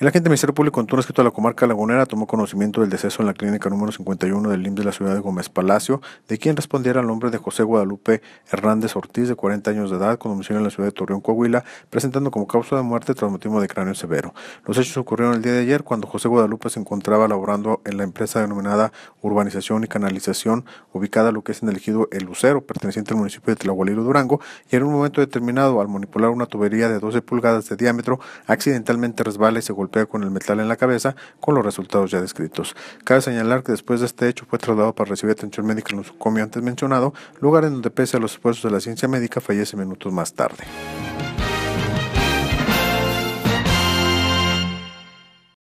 El agente del Ministerio Público en turno escrito a la comarca lagunera tomó conocimiento del deceso en la clínica número 51 del IMSS de la ciudad de Gómez Palacio, de quien respondiera al nombre de José Guadalupe Hernández Ortiz, de 40 años de edad, con domicilio en la ciudad de Torreón, Coahuila, presentando como causa de muerte traumatismo de cráneo severo. Los hechos ocurrieron el día de ayer cuando José Guadalupe se encontraba laborando en la empresa denominada Urbanización y Canalización, ubicada lo que es en el ejido El Lucero, perteneciente al municipio de Tlahualilo, Durango, y en un momento determinado, al manipular una tubería de 12 pulgadas de diámetro, accidentalmente resbala y se golpea con el metal en la cabeza, con los resultados ya descritos. Cabe señalar que después de este hecho fue trasladado para recibir atención médica en un sucomio antes mencionado, lugar en donde pese a los esfuerzos de la ciencia médica fallece minutos más tarde.